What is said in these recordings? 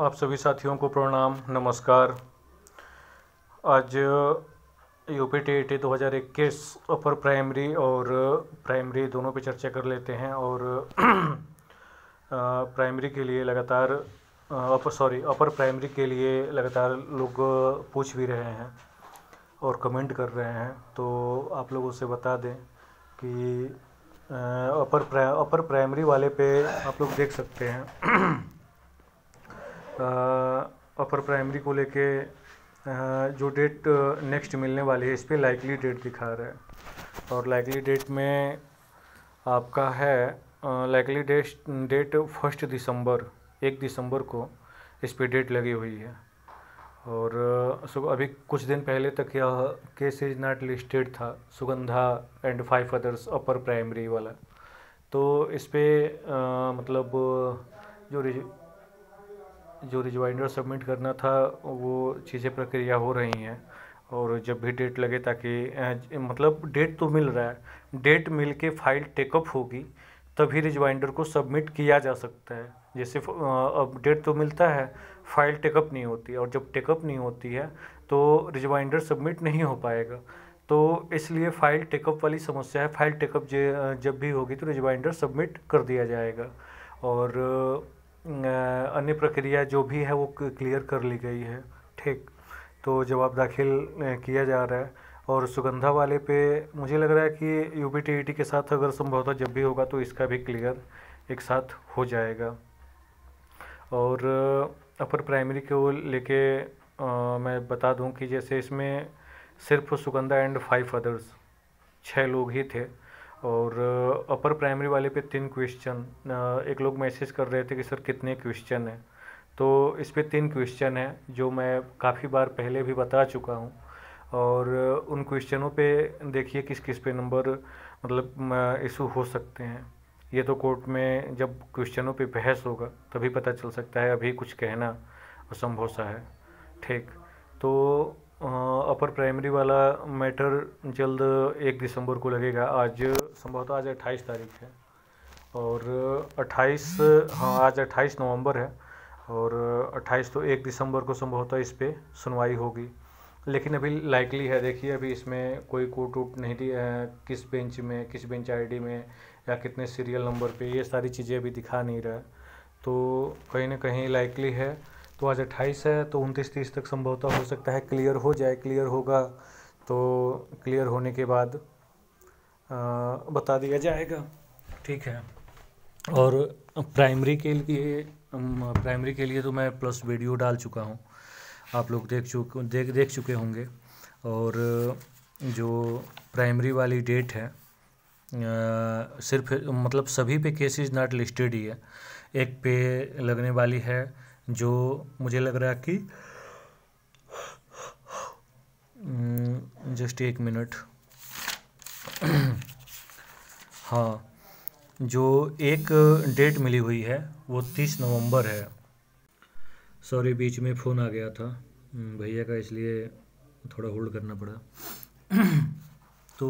आप सभी साथियों को प्रणाम नमस्कार आज यूपी टी टी दो हज़ार इक्कीस अपर प्राइमरी और प्राइमरी दोनों पे चर्चा कर लेते हैं और प्राइमरी के लिए लगातार अपर सॉरी अपर प्राइमरी के लिए लगातार लोग पूछ भी रहे हैं और कमेंट कर रहे हैं तो आप लोग उसे बता दें कि अपर प्राइमरी वाले पे आप लोग देख सकते हैं अपर प्राइमरी को लेके जो डेट नेक्स्ट मिलने वाली है इस पर लाइकली डेट दिखा रहा है और लाइकली डेट में आपका है likely date date first December एक दिसंबर को इस पर डेट लगी हुई है और सो अभी कुछ दिन पहले तक यह केस इज नॉट लिस्टेड था Sugandha and five others upper primary वाला तो इस पर मतलब जो जो रिजवाइंडर सबमिट करना था वो चीज़ें प्रक्रिया हो रही हैं और जब भी डेट लगे ताकि मतलब डेट तो मिल रहा है डेट मिल के फाइल टेकअप होगी तभी रिजवाइंडर को सबमिट किया जा सकता है जैसे अब डेट तो मिलता है फाइल टेकअप नहीं होती और जब टेकअप नहीं होती है तो रिजवाइंडर सबमिट नहीं हो पाएगा तो इसलिए फाइल टेकअप वाली समस्या है फाइल टेकअप जब भी होगी तो रिजवाइंडर सबमिट कर दिया जाएगा और अन्य प्रक्रिया जो भी है वो क्लियर कर ली गई है ठीक तो जवाब दाखिल किया जा रहा है और सुगंधा वाले पे मुझे लग रहा है कि यू e के साथ अगर संभवतः जब भी होगा तो इसका भी क्लियर एक साथ हो जाएगा और अपर प्राइमरी को लेके मैं बता दूं कि जैसे इसमें सिर्फ सुगंधा एंड फाइव अदर्स छः लोग ही थे और अपर प्राइमरी वाले पे तीन क्वेश्चन एक लोग मैसेज कर रहे थे कि सर कितने क्वेश्चन हैं तो इस पर तीन क्वेश्चन हैं जो मैं काफ़ी बार पहले भी बता चुका हूँ और उन क्वेश्चनों पे देखिए किस किस पे नंबर मतलब इशू हो सकते हैं ये तो कोर्ट में जब क्वेश्चनों पे बहस होगा तभी पता चल सकता है अभी कुछ कहना असंभव सा है ठीक तो अपर प्राइमरी वाला मैटर जल्द एक दिसंबर को लगेगा आज संभवतः आज अट्ठाईस तारीख है और अट्ठाईस हाँ आज अट्ठाईस नवंबर है और अट्ठाईस तो एक दिसंबर को संभवतः इस पर सुनवाई होगी लेकिन अभी लाइकली है देखिए अभी इसमें कोई कोर्ट वोट नहीं दिया है किस बेंच में किस बेंच आईडी में या कितने सीरियल नंबर पे ये सारी चीज़ें अभी दिखा नहीं रहा तो कहीं ना कहीं लाइकली है तो आज अट्ठाईस है तो उनतीस तीस तक संभवतः हो सकता है क्लियर हो जाए क्लियर होगा तो क्लियर होने के बाद आ, बता दिया जाएगा ठीक है और प्राइमरी के लिए प्राइमरी के लिए तो मैं प्लस वीडियो डाल चुका हूँ आप लोग देख चुक देख देख चुके होंगे और जो प्राइमरी वाली डेट है आ, सिर्फ मतलब सभी पे केसेस नॉट लिस्टेड ही है एक पे लगने वाली है जो मुझे लग रहा है कि जस्ट हम्म, एक मिनट हाँ जो एक डेट मिली हुई है वो तीस नवंबर है सॉरी बीच में फ़ोन आ गया था हम्म, भैया का इसलिए थोड़ा होल्ड करना पड़ा तो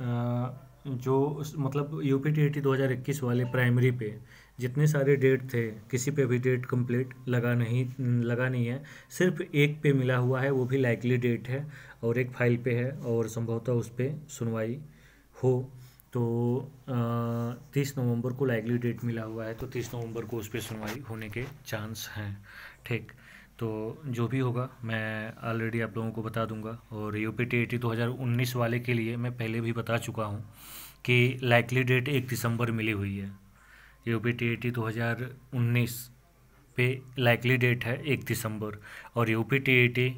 आ, जो मतलब यू पी टी दो हज़ार इक्कीस वाले प्राइमरी पे जितने सारे डेट थे किसी पे भी डेट कंप्लीट लगा नहीं लगा नहीं है सिर्फ एक पे मिला हुआ है वो भी लाइकली डेट है और एक फाइल पे है और संभवतः उस पर सुनवाई हो तो तीस नवंबर को लाइकली डेट मिला हुआ है तो तीस नवंबर को उस पर सुनवाई होने के चांस हैं ठीक तो जो भी होगा मैं ऑलरेडी आप लोगों को बता दूंगा और यू पी टी दो हज़ार उन्नीस वाले के लिए मैं पहले भी बता चुका हूँ कि लाइकली डेट एक दिसंबर मिली हुई है यू पी टी एटी दो हज़ार उन्नीस पे लाइकली डेट है एक दिसंबर और यू पी टी एटी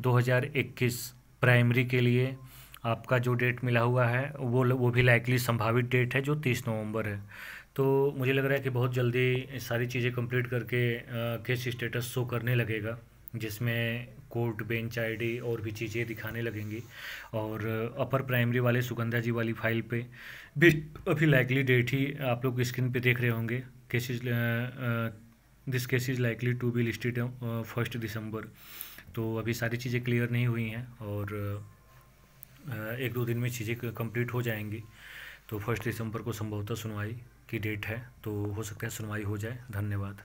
दो हज़ार इक्कीस प्राइमरी के लिए आपका जो डेट मिला हुआ है वो वो भी लाइकली संभावित डेट है जो तीस नवंबर है तो मुझे लग रहा है कि बहुत जल्दी सारी चीज़ें कंप्लीट करके केस स्टेटस शो करने लगेगा जिसमें कोर्ट बेंच आईडी और भी चीज़ें दिखाने लगेंगी और अपर प्राइमरी वाले सुगंधा जी वाली फाइल पे भी अभी लाइकली डेट ही आप लोग स्क्रीन पे देख रहे होंगे cases this case is likely to be listed first December तो अभी सारी चीज़ें क्लियर नहीं हुई हैं और एक दो दिन में चीज़ें कंप्लीट हो जाएंगी तो फर्स्ट दिसंबर को संभवतः सुनवाई की डेट है तो हो सकता है सुनवाई हो जाए धन्यवाद